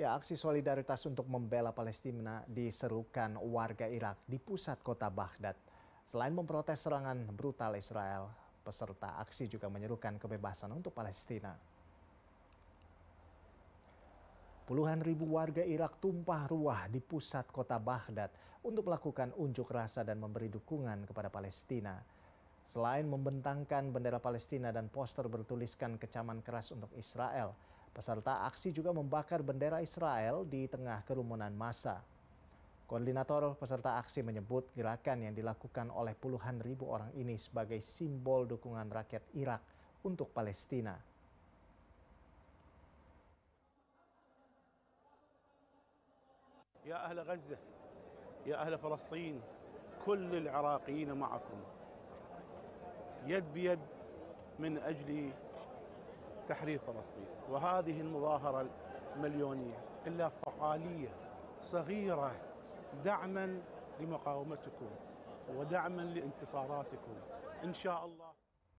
Ya, aksi solidaritas untuk membela Palestina diserukan warga Irak di pusat kota Baghdad. Selain memprotes serangan brutal Israel, peserta aksi juga menyerukan kebebasan untuk Palestina. Puluhan ribu warga Irak tumpah ruah di pusat kota Baghdad untuk melakukan unjuk rasa dan memberi dukungan kepada Palestina. Selain membentangkan bendera Palestina dan poster bertuliskan kecaman keras untuk Israel, Peserta aksi juga membakar bendera Israel di tengah kerumunan massa. Koordinator peserta aksi menyebut gerakan yang dilakukan oleh puluhan ribu orang ini sebagai simbol dukungan rakyat Irak untuk Palestina. Ya ahli Gaza, ya ahli فلسطين كل العراقيين معكم يد بيد من أجل تحرير فلسطين وهذه المظاهرة المليونية إلا فعالية صغيرة دعما لمقاومتكم ودعما لانتصاراتكم إن شاء الله